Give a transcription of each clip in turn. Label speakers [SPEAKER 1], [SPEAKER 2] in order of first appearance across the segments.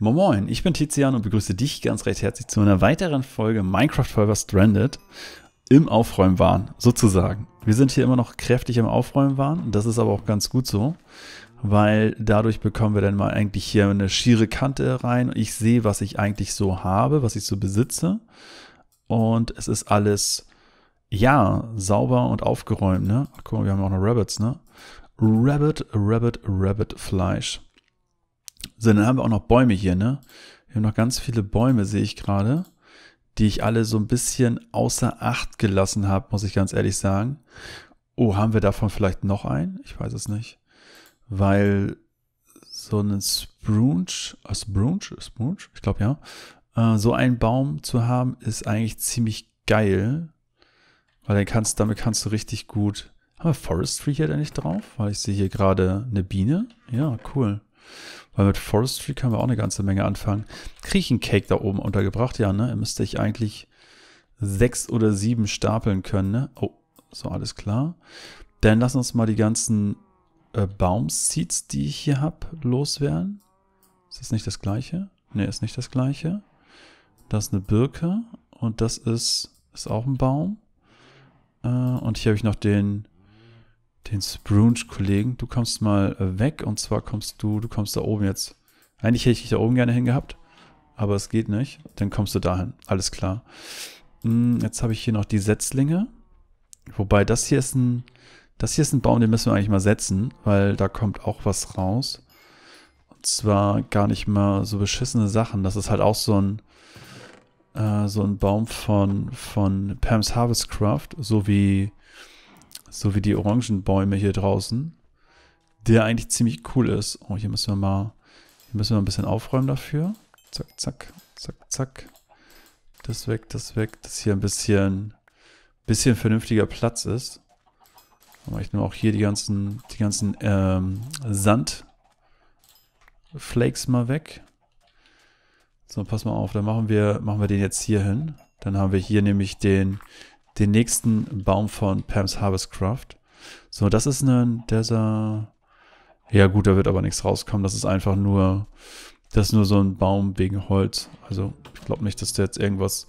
[SPEAKER 1] Moin, ich bin Tizian und begrüße dich ganz recht herzlich zu einer weiteren Folge Minecraft Forever Stranded im Aufräumwahn, sozusagen. Wir sind hier immer noch kräftig im Aufräumwahn, das ist aber auch ganz gut so, weil dadurch bekommen wir dann mal eigentlich hier eine schiere Kante rein. Ich sehe, was ich eigentlich so habe, was ich so besitze und es ist alles, ja, sauber und aufgeräumt, ne? guck mal, wir haben auch noch Rabbits, ne? Rabbit, Rabbit, Rabbit Fleisch. So, dann haben wir auch noch Bäume hier, ne? Wir haben noch ganz viele Bäume, sehe ich gerade, die ich alle so ein bisschen außer Acht gelassen habe, muss ich ganz ehrlich sagen. Oh, haben wir davon vielleicht noch einen? Ich weiß es nicht. Weil so einen Sprunch, äh, Sprunch, Sprunch, ich glaube ja, äh, so einen Baum zu haben, ist eigentlich ziemlich geil. Weil dann kannst, damit kannst du richtig gut. Haben wir Forestry hier denn nicht drauf? Weil ich sehe hier gerade eine Biene. Ja, cool. Weil mit Forestry können wir auch eine ganze Menge anfangen. Kriechencake da oben untergebracht? Ja, ne? Müsste ich eigentlich sechs oder sieben stapeln können, ne? Oh, so, alles klar. Dann lass uns mal die ganzen äh, Baumseeds, die ich hier habe, loswerden. Ist das nicht das gleiche? Ne, ist nicht das gleiche. Das ist eine Birke und das ist, ist auch ein Baum. Äh, und hier habe ich noch den den Sprunge-Kollegen. Du kommst mal äh, weg und zwar kommst du, du kommst da oben jetzt. Eigentlich hätte ich dich da oben gerne hingehabt, aber es geht nicht. Dann kommst du dahin. Alles klar. Hm, jetzt habe ich hier noch die Setzlinge. Wobei das hier ist ein, das hier ist ein Baum, den müssen wir eigentlich mal setzen, weil da kommt auch was raus. Und zwar gar nicht mal so beschissene Sachen. Das ist halt auch so ein, äh, so ein Baum von, von Pam's Harvest Craft, so wie so wie die Orangenbäume hier draußen. Der eigentlich ziemlich cool ist. Oh, hier müssen wir mal, hier müssen wir ein bisschen aufräumen dafür. Zack, zack, zack, zack. Das weg, das weg, dass hier ein bisschen, bisschen vernünftiger Platz ist. Aber ich nehme auch hier die ganzen, die ganzen ähm, Sandflakes mal weg. So, pass mal auf, dann machen wir, machen wir den jetzt hier hin. Dann haben wir hier nämlich den, den nächsten Baum von Pam's Harvest Craft. So, das ist ein Desert. Ja gut, da wird aber nichts rauskommen. Das ist einfach nur, das ist nur so ein Baum wegen Holz. Also ich glaube nicht, dass da jetzt irgendwas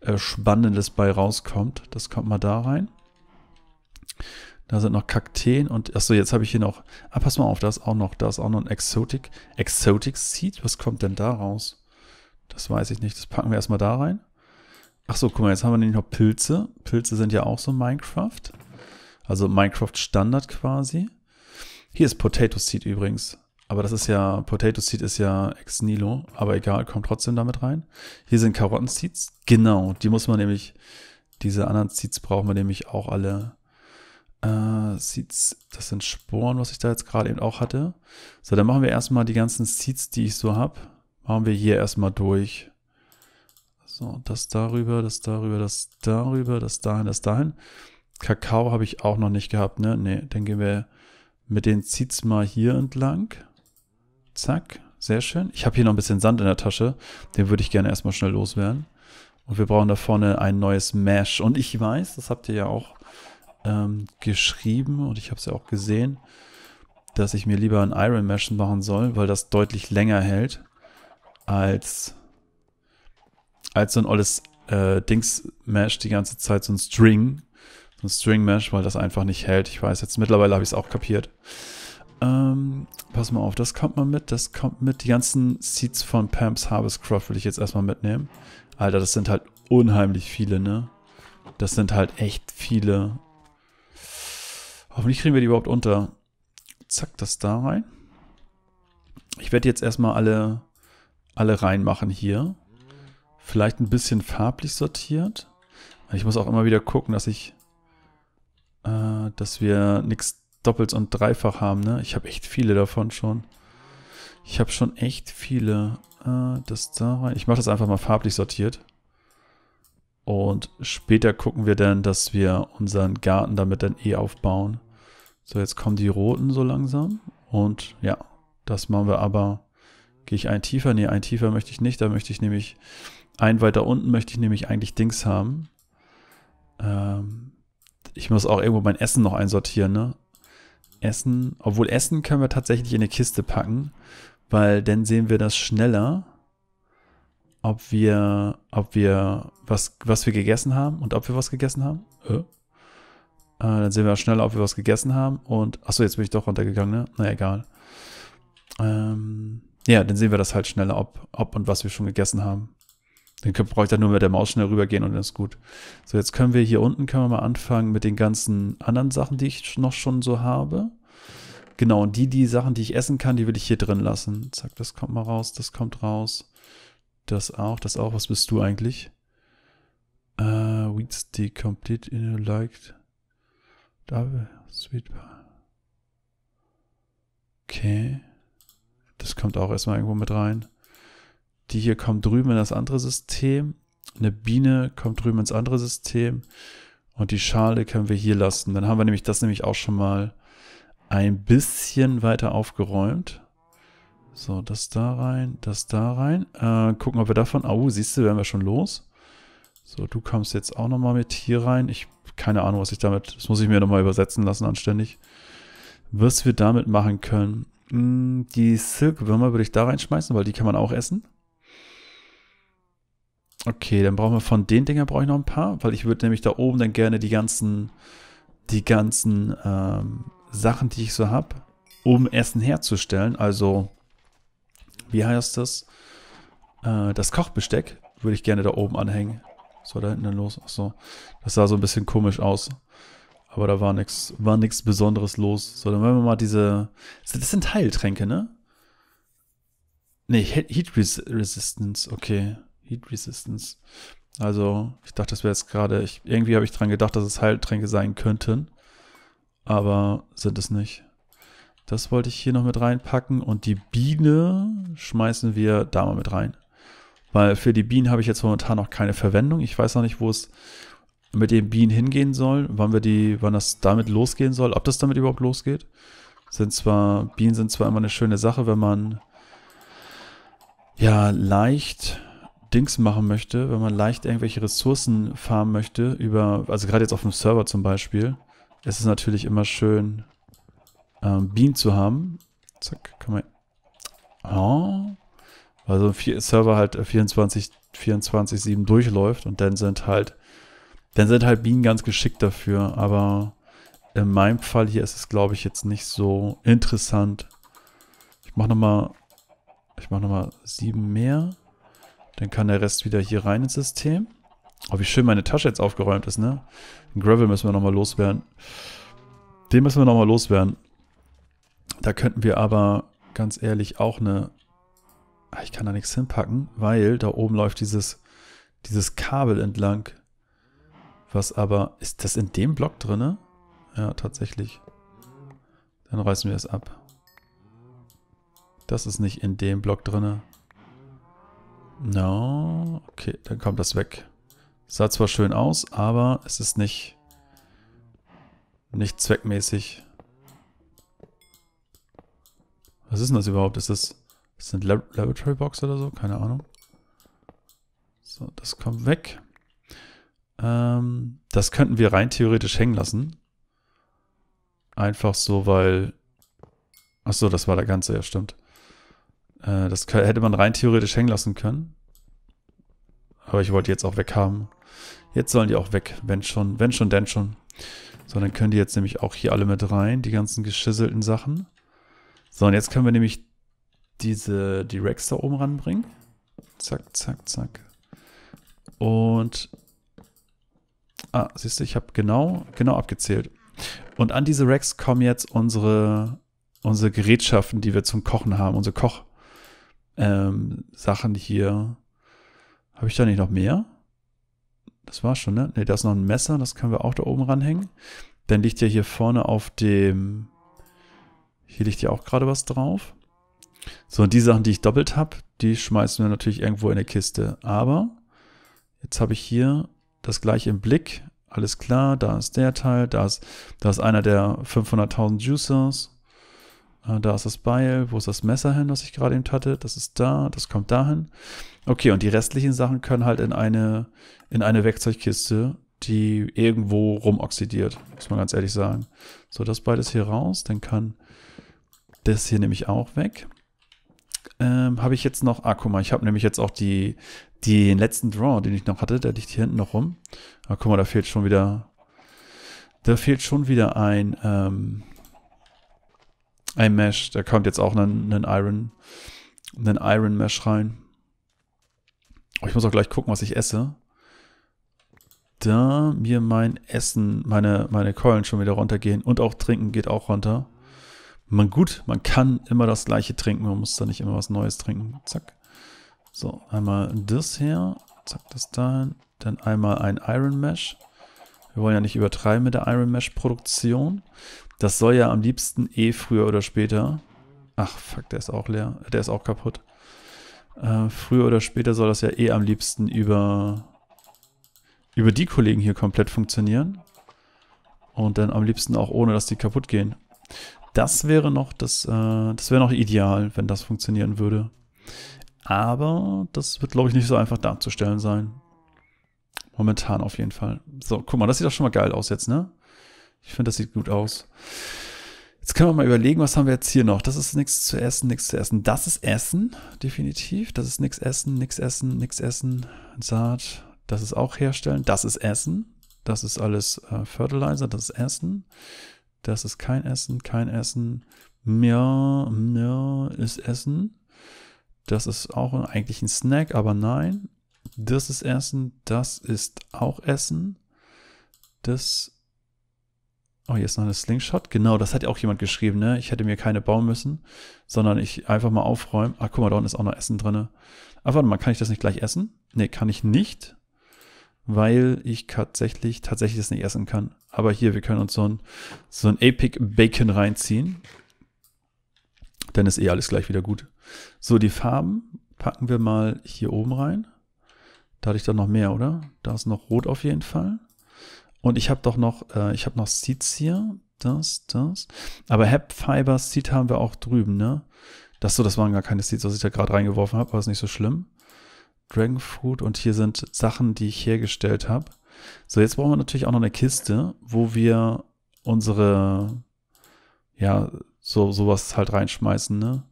[SPEAKER 1] äh, Spannendes bei rauskommt. Das kommt mal da rein. Da sind noch Kakteen und, achso, jetzt habe ich hier noch, ah, pass mal auf, da ist auch noch, da ist auch noch ein Exotic, Exotic Seed, was kommt denn da raus? Das weiß ich nicht, das packen wir erstmal da rein. Ach so, guck mal, jetzt haben wir nämlich noch Pilze. Pilze sind ja auch so Minecraft. Also Minecraft Standard quasi. Hier ist Potato Seed übrigens. Aber das ist ja, Potato Seed ist ja ex Nilo. aber egal, kommt trotzdem damit rein. Hier sind Karotten Seeds. Genau, die muss man nämlich, diese anderen Seeds brauchen wir nämlich auch alle. Äh, Seeds, das sind Sporen, was ich da jetzt gerade eben auch hatte. So, dann machen wir erstmal die ganzen Seeds, die ich so habe, machen wir hier erstmal durch. So, das darüber, das darüber, das darüber, das dahin, das dahin. Kakao habe ich auch noch nicht gehabt, ne? Ne, dann gehen wir mit den Seeds mal hier entlang. Zack, sehr schön. Ich habe hier noch ein bisschen Sand in der Tasche. Den würde ich gerne erstmal schnell loswerden. Und wir brauchen da vorne ein neues Mesh. Und ich weiß, das habt ihr ja auch ähm, geschrieben und ich habe es ja auch gesehen, dass ich mir lieber ein Iron Mesh machen soll, weil das deutlich länger hält als als so ein olles äh, Dings-Mesh die ganze Zeit, so ein String. So ein String-Mesh, weil das einfach nicht hält. Ich weiß jetzt, mittlerweile habe ich es auch kapiert. Ähm, pass mal auf, das kommt mal mit, das kommt mit. Die ganzen Seeds von Pam's Harvest Craft will ich jetzt erstmal mitnehmen. Alter, das sind halt unheimlich viele, ne? Das sind halt echt viele. Hoffentlich kriegen wir die überhaupt unter. Zack, das da rein. Ich werde jetzt erstmal alle, alle reinmachen hier. Vielleicht ein bisschen farblich sortiert. Ich muss auch immer wieder gucken, dass ich, äh, dass wir nichts doppelt und dreifach haben. Ne? Ich habe echt viele davon schon. Ich habe schon echt viele. Äh, das da rein. Ich mache das einfach mal farblich sortiert. Und später gucken wir dann, dass wir unseren Garten damit dann eh aufbauen. So, jetzt kommen die roten so langsam. Und ja, das machen wir aber. Gehe ich ein tiefer? Ne, ein tiefer möchte ich nicht. Da möchte ich nämlich ein weiter unten möchte ich nämlich eigentlich Dings haben. Ähm, ich muss auch irgendwo mein Essen noch einsortieren, ne? Essen, obwohl Essen können wir tatsächlich in eine Kiste packen, weil dann sehen wir das schneller, ob wir, ob wir, was, was wir gegessen haben und ob wir was gegessen haben. Äh. Äh, dann sehen wir auch schneller, ob wir was gegessen haben und, achso, jetzt bin ich doch runtergegangen, ne? Na egal. Ähm, ja, dann sehen wir das halt schneller, ob, ob und was wir schon gegessen haben. Dann brauche ich dann nur mit der Maus schnell rübergehen und dann ist gut. So, jetzt können wir hier unten, können wir mal anfangen mit den ganzen anderen Sachen, die ich noch schon so habe. Genau, und die, die Sachen, die ich essen kann, die will ich hier drin lassen. Zack, das kommt mal raus, das kommt raus. Das auch, das auch. Was bist du eigentlich? Äh, uh, Wheat Stick complete in you liked. Double, sweet. Okay. Das kommt auch erstmal irgendwo mit rein. Die hier kommt drüben in das andere System. Eine Biene kommt drüben ins andere System. Und die Schale können wir hier lassen. Dann haben wir nämlich das nämlich auch schon mal ein bisschen weiter aufgeräumt. So, das da rein, das da rein. Äh, gucken, ob wir davon... Oh, siehst du, werden wir schon los. So, du kommst jetzt auch nochmal mit hier rein. Ich, keine Ahnung, was ich damit... Das muss ich mir nochmal übersetzen lassen, anständig. Was wir damit machen können. Mh, mm, die Silkwürmer würde ich da reinschmeißen, weil die kann man auch essen. Okay, dann brauchen wir von den Dingern brauche ich noch ein paar, weil ich würde nämlich da oben dann gerne die ganzen, die ganzen ähm, Sachen, die ich so habe, um Essen herzustellen. Also, wie heißt das? Äh, das Kochbesteck würde ich gerne da oben anhängen. Was war da hinten denn los? Achso, das sah so ein bisschen komisch aus. Aber da war nichts war nix Besonderes los. So, dann wollen wir mal diese... Das sind Heiltränke, ne? Ne, Heat Resistance, okay. Heat Resistance. Also, ich dachte, das wäre jetzt gerade. Irgendwie habe ich dran gedacht, dass es Heiltränke sein könnten. Aber sind es nicht. Das wollte ich hier noch mit reinpacken. Und die Biene schmeißen wir da mal mit rein. Weil für die Bienen habe ich jetzt momentan noch keine Verwendung. Ich weiß noch nicht, wo es mit den Bienen hingehen soll, wann wir die, wann das damit losgehen soll, ob das damit überhaupt losgeht. Sind zwar, Bienen sind zwar immer eine schöne Sache, wenn man ja leicht Dings machen möchte, wenn man leicht irgendwelche Ressourcen farmen möchte, über, also gerade jetzt auf dem Server zum Beispiel, ist es natürlich immer schön, ähm, Bean zu haben. Zack, kann man. Oh. Ah, Weil so ein Server halt 24, 24, 7 durchläuft und dann sind halt, dann sind halt Bienen ganz geschickt dafür, aber in meinem Fall hier ist es, glaube ich, jetzt nicht so interessant. Ich mache nochmal, ich mache nochmal 7 mehr. Dann kann der Rest wieder hier rein ins System. Oh, wie schön meine Tasche jetzt aufgeräumt ist, ne? Den Gravel müssen wir nochmal loswerden. Den müssen wir nochmal loswerden. Da könnten wir aber ganz ehrlich auch eine... Ah, ich kann da nichts hinpacken, weil da oben läuft dieses, dieses Kabel entlang. Was aber... Ist das in dem Block drin? Ja, tatsächlich. Dann reißen wir es ab. Das ist nicht in dem Block drinne. No, okay, dann kommt das weg. Sah zwar schön aus, aber es ist nicht, nicht zweckmäßig. Was ist denn das überhaupt? Ist das, ist das eine Lab Laboratory Box oder so? Keine Ahnung. So, das kommt weg. Ähm, das könnten wir rein theoretisch hängen lassen. Einfach so, weil... Achso, das war der ganze, ja stimmt. Äh, das hätte man rein theoretisch hängen lassen können. Aber ich wollte jetzt auch weg haben. Jetzt sollen die auch weg. Wenn schon, wenn schon, denn schon. So, dann können die jetzt nämlich auch hier alle mit rein, die ganzen geschisselten Sachen. So, und jetzt können wir nämlich diese, die Rex da oben ranbringen. Zack, zack, zack. Und, ah, siehst du, ich habe genau, genau abgezählt. Und an diese Racks kommen jetzt unsere, unsere Gerätschaften, die wir zum Kochen haben, unsere Koch, ähm, Sachen hier. Habe ich da nicht noch mehr? Das war schon, ne? Ne, da ist noch ein Messer, das können wir auch da oben ranhängen. Dann liegt ja hier vorne auf dem... Hier liegt ja auch gerade was drauf. So, und die Sachen, die ich doppelt habe, die schmeißen wir natürlich irgendwo in der Kiste. Aber jetzt habe ich hier das gleiche im Blick. Alles klar, da ist der Teil, da ist, da ist einer der 500.000 Juicers. Äh, da ist das Beil, wo ist das Messer hin, was ich gerade eben hatte? Das ist da, das kommt dahin. Okay, und die restlichen Sachen können halt in eine, in eine Werkzeugkiste, die irgendwo rumoxidiert, muss man ganz ehrlich sagen. So, das beides hier raus, dann kann das hier nämlich auch weg. Ähm, habe ich jetzt noch, ah, guck mal, ich habe nämlich jetzt auch die, die, den letzten Draw, den ich noch hatte, der liegt hier hinten noch rum. Ah, guck mal, da fehlt schon wieder, da fehlt schon wieder ein, ähm, ein Mesh, da kommt jetzt auch einen, ein Iron, einen Iron Mesh rein. Oh, ich muss auch gleich gucken, was ich esse. Da mir mein Essen, meine, meine Keulen schon wieder runtergehen und auch trinken geht auch runter. Man gut, man kann immer das gleiche trinken, man muss da nicht immer was Neues trinken. Zack. So, einmal das her, zack, das dahin, dann einmal ein Iron Mesh. Wir wollen ja nicht übertreiben mit der Iron Mesh Produktion. Das soll ja am liebsten eh früher oder später. Ach, fuck, der ist auch leer. Der ist auch kaputt. Äh, früher oder später soll das ja eh am liebsten über, über die Kollegen hier komplett funktionieren. Und dann am liebsten auch ohne, dass die kaputt gehen. Das wäre noch das, äh, das wäre noch ideal, wenn das funktionieren würde. Aber das wird, glaube ich, nicht so einfach darzustellen sein. Momentan auf jeden Fall. So, guck mal, das sieht doch schon mal geil aus jetzt, ne? Ich finde, das sieht gut aus. Jetzt können wir mal überlegen, was haben wir jetzt hier noch? Das ist nichts zu essen, nichts zu essen. Das ist Essen, definitiv. Das ist nichts essen, nichts essen, nichts essen. Saat, das ist auch herstellen. Das ist Essen. Das ist alles äh, Fertilizer, das ist Essen. Das ist kein Essen, kein Essen. Mia, mia ist Essen. Das ist auch eigentlich ein Snack, aber nein. Das ist Essen, das ist auch Essen. Das ist Oh, hier ist noch eine Slingshot. Genau, das hat ja auch jemand geschrieben, ne? Ich hätte mir keine bauen müssen, sondern ich einfach mal aufräumen. Ah, guck mal, da unten ist auch noch Essen drin. Aber ah, warte mal, kann ich das nicht gleich essen? Nee, kann ich nicht, weil ich tatsächlich, tatsächlich das nicht essen kann. Aber hier, wir können uns so ein, so ein Epic Bacon reinziehen. Dann ist eh alles gleich wieder gut. So, die Farben packen wir mal hier oben rein. Da hatte ich dann noch mehr, oder? Da ist noch rot auf jeden Fall. Und ich habe doch noch, äh, ich habe noch Seeds hier. Das, das. Aber Hep Fiber Seed haben wir auch drüben, ne? Das so, das waren gar keine Seeds, was ich da gerade reingeworfen habe, aber ist nicht so schlimm. Dragon Fruit und hier sind Sachen, die ich hergestellt habe. So, jetzt brauchen wir natürlich auch noch eine Kiste, wo wir unsere, ja, so, sowas halt reinschmeißen, ne?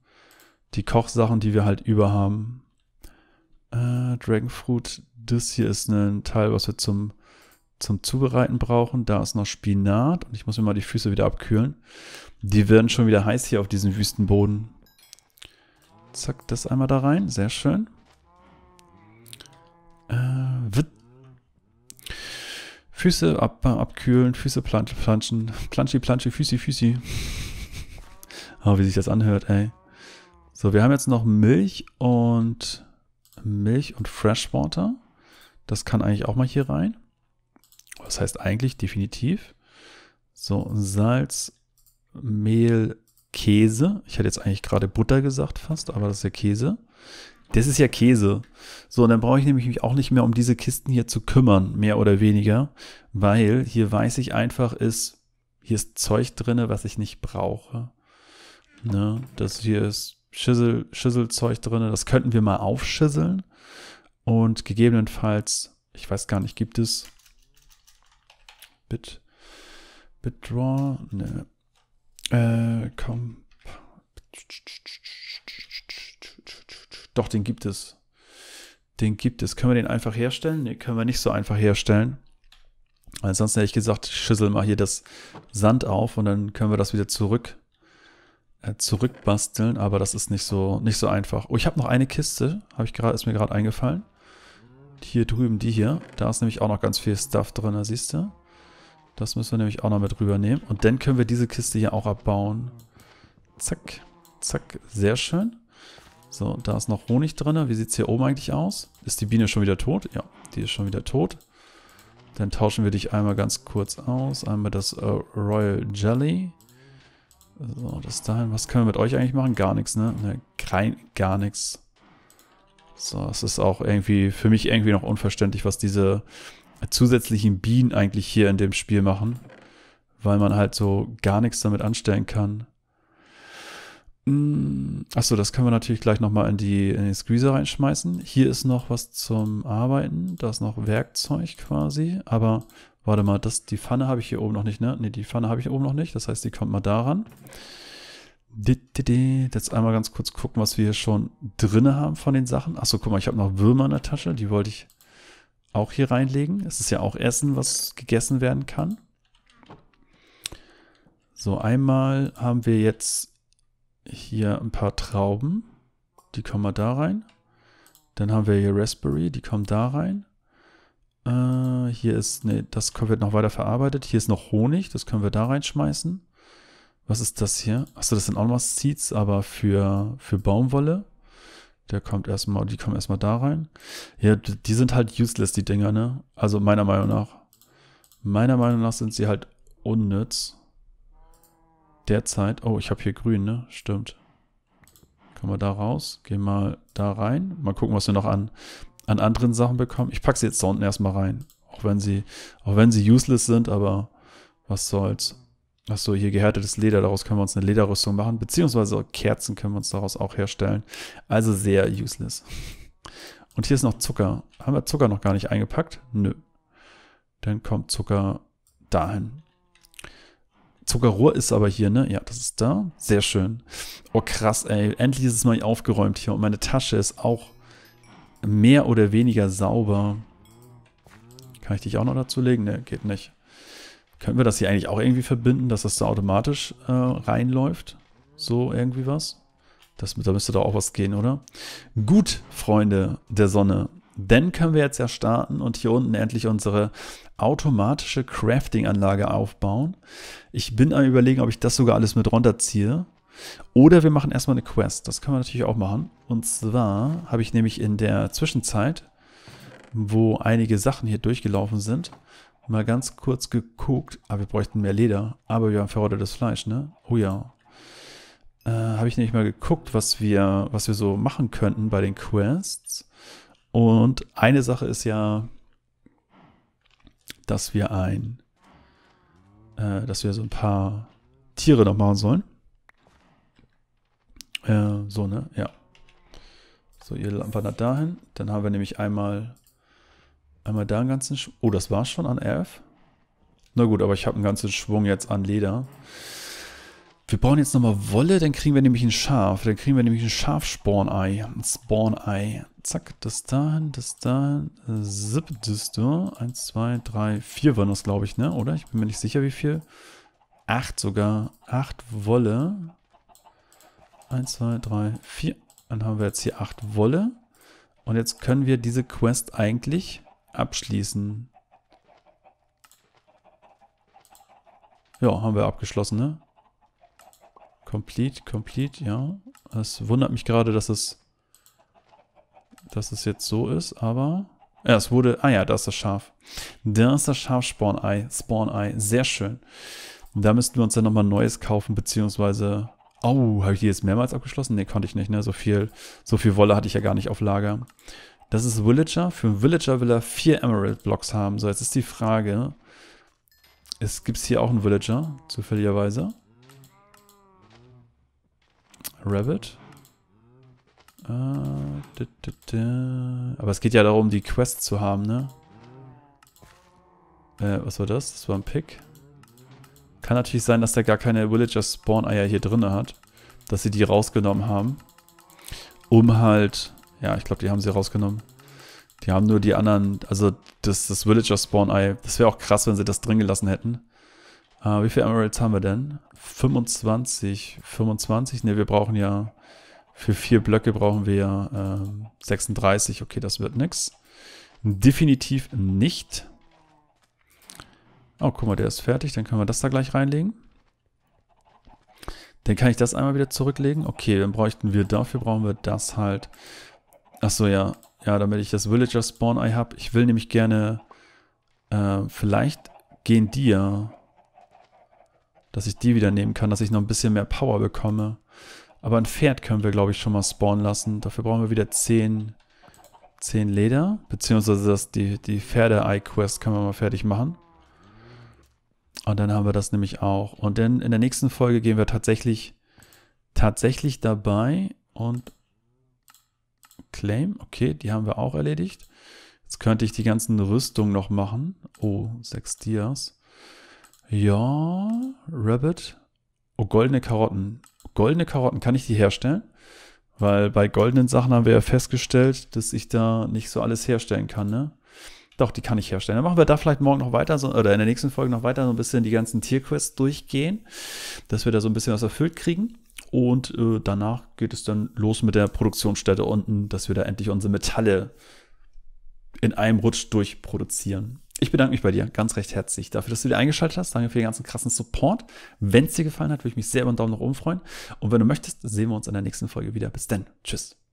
[SPEAKER 1] Die Kochsachen, die wir halt über haben. Äh, Dragon Fruit, das hier ist ein Teil, was wir zum zum Zubereiten brauchen. Da ist noch Spinat und ich muss mir mal die Füße wieder abkühlen. Die werden schon wieder heiß hier auf diesem Wüstenboden. Zack, das einmal da rein. Sehr schön. Äh, Füße ab, abkühlen, Füße plansch, planschen. Planschi, planschi, Füßi, Füßi. oh, wie sich das anhört, ey. So, wir haben jetzt noch Milch und Milch und Freshwater. Das kann eigentlich auch mal hier rein das heißt eigentlich definitiv. So, Salz, Mehl, Käse. Ich hatte jetzt eigentlich gerade Butter gesagt fast, aber das ist ja Käse. Das ist ja Käse. So, und dann brauche ich nämlich mich auch nicht mehr um diese Kisten hier zu kümmern, mehr oder weniger, weil hier weiß ich einfach, ist, hier ist Zeug drin, was ich nicht brauche. Ne? Das hier ist Schüssel, Schüsselzeug drin, das könnten wir mal aufschüsseln und gegebenenfalls, ich weiß gar nicht, gibt es Bit, Bitdraw, ne, äh, Comp. Doch, den gibt es. Den gibt es. Können wir den einfach herstellen? Ne, können wir nicht so einfach herstellen. Ansonsten hätte ich gesagt, schüssel mal hier das Sand auf und dann können wir das wieder zurück äh, zurückbasteln, aber das ist nicht so nicht so einfach. Oh, ich habe noch eine Kiste, habe ich gerade ist mir gerade eingefallen. Hier drüben die hier, da ist nämlich auch noch ganz viel Stuff drin, da siehst du. Das müssen wir nämlich auch noch mit rübernehmen. Und dann können wir diese Kiste hier auch abbauen. Zack, zack, sehr schön. So, da ist noch Honig drin. Wie sieht es hier oben eigentlich aus? Ist die Biene schon wieder tot? Ja, die ist schon wieder tot. Dann tauschen wir dich einmal ganz kurz aus. Einmal das äh, Royal Jelly. So, das dahin. Was können wir mit euch eigentlich machen? Gar nichts, ne? ne kein, gar nichts. So, es ist auch irgendwie, für mich irgendwie noch unverständlich, was diese zusätzlichen Bienen eigentlich hier in dem Spiel machen, weil man halt so gar nichts damit anstellen kann. Mm, achso, das können wir natürlich gleich nochmal in, die, in den Squeezer reinschmeißen. Hier ist noch was zum Arbeiten. Da ist noch Werkzeug quasi. Aber warte mal, das, die Pfanne habe ich hier oben noch nicht, ne? Ne, die Pfanne habe ich hier oben noch nicht. Das heißt, die kommt mal daran. Jetzt einmal ganz kurz gucken, was wir hier schon drin haben von den Sachen. Achso, guck mal, ich habe noch Würmer in der Tasche. Die wollte ich auch hier reinlegen. Es ist ja auch Essen, was gegessen werden kann. So, einmal haben wir jetzt hier ein paar Trauben. Die kommen wir da rein. Dann haben wir hier Raspberry, die kommen da rein. Äh, hier ist, nee, das wird noch weiter verarbeitet. Hier ist noch Honig, das können wir da reinschmeißen. Was ist das hier? Achso, das sind auch nochmal Seeds, aber für, für Baumwolle. Der kommt erstmal, die kommen erstmal da rein. Ja, die sind halt useless, die Dinger, ne? Also meiner Meinung nach. Meiner Meinung nach sind sie halt unnütz. Derzeit. Oh, ich habe hier grün, ne? Stimmt. Kommen wir da raus. Gehen mal da rein. Mal gucken, was wir noch an, an anderen Sachen bekommen. Ich packe sie jetzt da unten erstmal rein. Auch wenn sie, auch wenn sie useless sind, aber was soll's. Achso, hier gehärtetes Leder, daraus können wir uns eine Lederrüstung machen, beziehungsweise Kerzen können wir uns daraus auch herstellen. Also sehr useless. Und hier ist noch Zucker. Haben wir Zucker noch gar nicht eingepackt? Nö. Dann kommt Zucker dahin. Zuckerrohr ist aber hier, ne? Ja, das ist da. Sehr schön. Oh, krass, ey. Endlich ist es mal aufgeräumt hier. Und meine Tasche ist auch mehr oder weniger sauber. Kann ich dich auch noch dazu legen? Ne, geht nicht. Könnten wir das hier eigentlich auch irgendwie verbinden, dass das da automatisch äh, reinläuft? So irgendwie was? Das, da müsste doch auch was gehen, oder? Gut, Freunde der Sonne. Dann können wir jetzt ja starten und hier unten endlich unsere automatische Crafting-Anlage aufbauen. Ich bin am überlegen, ob ich das sogar alles mit runterziehe. Oder wir machen erstmal eine Quest. Das können wir natürlich auch machen. Und zwar habe ich nämlich in der Zwischenzeit, wo einige Sachen hier durchgelaufen sind, mal ganz kurz geguckt. Ah, wir bräuchten mehr Leder. Aber wir haben verrottetes Fleisch, ne? Oh ja. Äh, Habe ich nämlich mal geguckt, was wir, was wir so machen könnten bei den Quests. Und eine Sache ist ja, dass wir ein, äh, dass wir so ein paar Tiere noch machen sollen. Äh, so, ne? Ja. So, ihr wandert dahin. Dann haben wir nämlich einmal Einmal da einen ganzen Schwung. Oh, das war schon an RF? Na gut, aber ich habe einen ganzen Schwung jetzt an Leder. Wir brauchen jetzt nochmal Wolle, dann kriegen wir nämlich ein Schaf. Dann kriegen wir nämlich ein Schafsporn-Ei. Ein Spawn-Ei. Zack, das dahin, das dahin. Zip, das da. Eins, zwei, drei, vier waren das, glaube ich, ne? Oder? Ich bin mir nicht sicher, wie viel. Acht sogar. Acht Wolle. Eins, zwei, drei, vier. Dann haben wir jetzt hier acht Wolle. Und jetzt können wir diese Quest eigentlich abschließen. Ja, haben wir abgeschlossen, ne? Complete, complete, ja. Es wundert mich gerade, dass es, dass es jetzt so ist, aber... Ja, es wurde... Ah ja, da ist das Schaf. Da ist das Schaf-Spawn-Ei. Spawn-Ei, sehr schön. Da müssten wir uns dann nochmal neues kaufen, beziehungsweise... Oh, habe ich die jetzt mehrmals abgeschlossen? Ne, konnte ich nicht, ne? So viel, so viel Wolle hatte ich ja gar nicht auf Lager. Das ist Villager. Für einen Villager will er vier Emerald Blocks haben. So, jetzt ist die Frage. Es gibt hier auch einen Villager, zufälligerweise. Rabbit. Äh, Aber es geht ja darum, die Quest zu haben, ne? Äh, was war das? Das war ein Pick. Kann natürlich sein, dass der gar keine Villager-Spawn-Eier hier drin hat. Dass sie die rausgenommen haben. Um halt ja, ich glaube, die haben sie rausgenommen. Die haben nur die anderen, also das, das Villager Spawn Eye. Das wäre auch krass, wenn sie das drin gelassen hätten. Äh, wie viele Emeralds haben wir denn? 25. 25? Ne, wir brauchen ja, für vier Blöcke brauchen wir äh, 36. Okay, das wird nichts. Definitiv nicht. Oh, guck mal, der ist fertig. Dann können wir das da gleich reinlegen. Dann kann ich das einmal wieder zurücklegen. Okay, dann bräuchten wir, dafür brauchen wir das halt. Achso, ja. Ja, damit ich das Villager Spawn Eye habe. Ich will nämlich gerne... Äh, vielleicht gehen die ja. Dass ich die wieder nehmen kann, dass ich noch ein bisschen mehr Power bekomme. Aber ein Pferd können wir, glaube ich, schon mal spawnen lassen. Dafür brauchen wir wieder 10, 10 Leder. Beziehungsweise das, die, die Pferde-Eye-Quest können wir mal fertig machen. Und dann haben wir das nämlich auch. Und dann in der nächsten Folge gehen wir tatsächlich, tatsächlich dabei und Claim. Okay, die haben wir auch erledigt. Jetzt könnte ich die ganzen Rüstungen noch machen. Oh, sechs Dias. Ja, Rabbit. Oh, goldene Karotten. Goldene Karotten, kann ich die herstellen? Weil bei goldenen Sachen haben wir ja festgestellt, dass ich da nicht so alles herstellen kann, ne? Doch, die kann ich herstellen. Dann machen wir da vielleicht morgen noch weiter, so, oder in der nächsten Folge noch weiter so ein bisschen die ganzen Tierquests durchgehen, dass wir da so ein bisschen was erfüllt kriegen. Und äh, danach geht es dann los mit der Produktionsstätte unten, dass wir da endlich unsere Metalle in einem Rutsch durchproduzieren. Ich bedanke mich bei dir ganz recht herzlich dafür, dass du dir eingeschaltet hast. Danke für den ganzen krassen Support. Wenn es dir gefallen hat, würde ich mich sehr über einen Daumen nach oben freuen. Und wenn du möchtest, sehen wir uns in der nächsten Folge wieder. Bis dann. Tschüss.